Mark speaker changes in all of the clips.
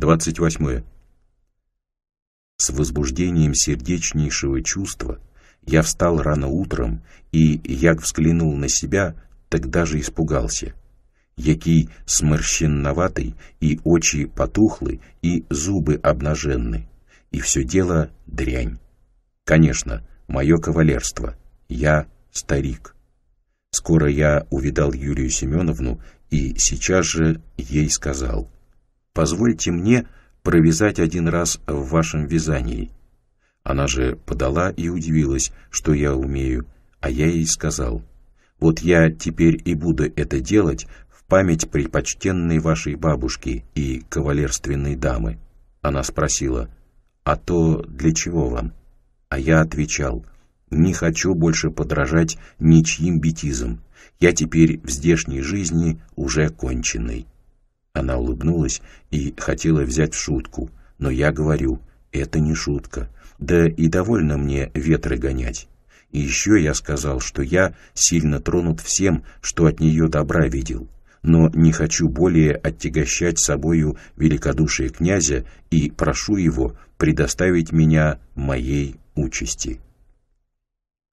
Speaker 1: 28. С возбуждением сердечнейшего чувства я встал рано утром, и, як взглянул на себя, тогда же испугался. Який сморщенноватый, и очи потухлы, и зубы обнаженны, и все дело дрянь. Конечно, мое кавалерство, я старик. Скоро я увидал Юлию Семеновну, и сейчас же ей сказал — Позвольте мне провязать один раз в вашем вязании». Она же подала и удивилась, что я умею, а я ей сказал, «Вот я теперь и буду это делать в память предпочтенной вашей бабушки и кавалерственной дамы». Она спросила, «А то для чего вам?» А я отвечал, «Не хочу больше подражать ничьим бетизам. Я теперь в здешней жизни уже конченый». Она улыбнулась и хотела взять в шутку, но я говорю, это не шутка. Да и довольно мне ветры гонять. И еще я сказал, что я сильно тронут всем, что от нее добра видел, но не хочу более оттягощать собою великодушие князя и прошу его предоставить меня моей участи.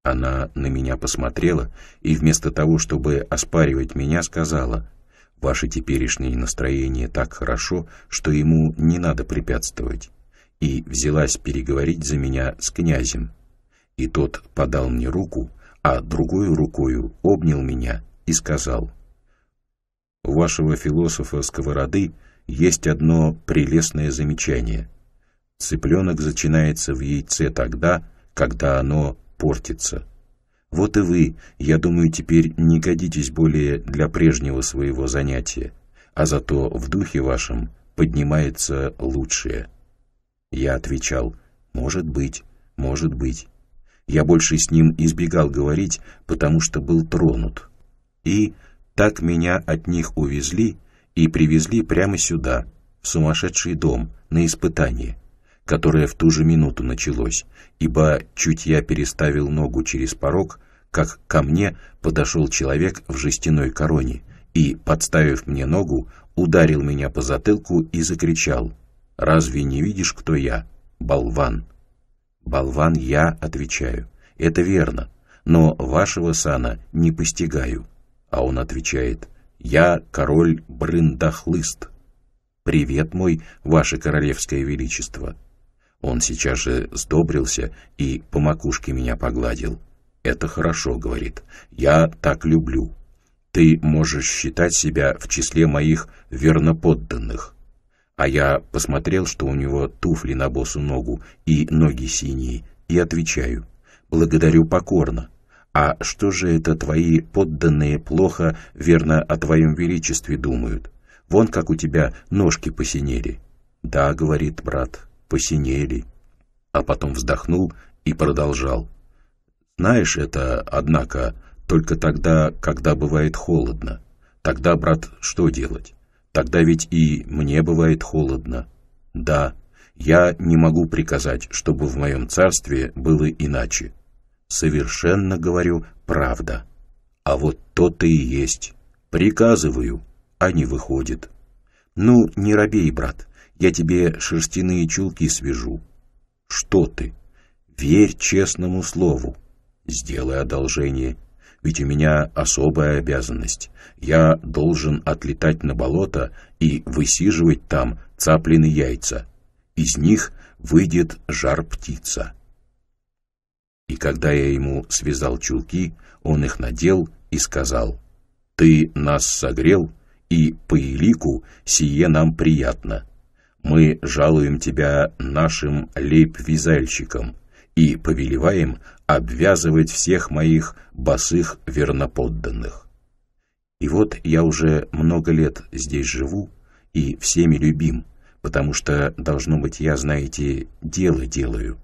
Speaker 1: Она на меня посмотрела и вместо того, чтобы оспаривать меня, сказала: Ваше теперешнее настроение так хорошо, что ему не надо препятствовать. И взялась переговорить за меня с князем. И тот подал мне руку, а другой рукою обнял меня и сказал, «У вашего философа Сковороды есть одно прелестное замечание. Цыпленок зачинается в яйце тогда, когда оно портится». Вот и вы, я думаю, теперь не годитесь более для прежнего своего занятия, а зато в духе вашем поднимается лучшее. Я отвечал, может быть, может быть. Я больше с ним избегал говорить, потому что был тронут. И так меня от них увезли и привезли прямо сюда, в сумасшедший дом, на испытание, которое в ту же минуту началось, ибо чуть я переставил ногу через порог, как ко мне подошел человек в жестяной короне и, подставив мне ногу, ударил меня по затылку и закричал «Разве не видишь, кто я? Болван!» «Болван, я отвечаю. Это верно, но вашего сана не постигаю». А он отвечает «Я король Брындахлыст». «Привет мой, ваше королевское величество!» Он сейчас же сдобрился и по макушке меня погладил. Это хорошо, говорит. Я так люблю. Ты можешь считать себя в числе моих верноподданных. А я посмотрел, что у него туфли на босу ногу и ноги синие, и отвечаю: благодарю покорно. А что же это твои подданные плохо, верно, о твоем величестве думают? Вон как у тебя ножки посинели. Да, говорит брат, посинели. А потом вздохнул и продолжал. Знаешь это, однако, только тогда, когда бывает холодно. Тогда, брат, что делать? Тогда ведь и мне бывает холодно. Да, я не могу приказать, чтобы в моем царстве было иначе. Совершенно говорю правда. А вот то-то и есть. Приказываю, а не выходит. Ну, не робей, брат. Я тебе шерстяные чулки свяжу. Что ты? Верь честному слову сделай одолжение. Ведь у меня особая обязанность. Я должен отлетать на болото и высиживать там цаплины яйца. Из них выйдет жар-птица. И когда я ему связал чулки, он их надел и сказал, «Ты нас согрел, и по елику сие нам приятно. Мы жалуем тебя нашим лейб-вязальщикам» и повелеваем обвязывать всех моих босых верноподданных. И вот я уже много лет здесь живу и всеми любим, потому что, должно быть, я, знаете, дело делаю,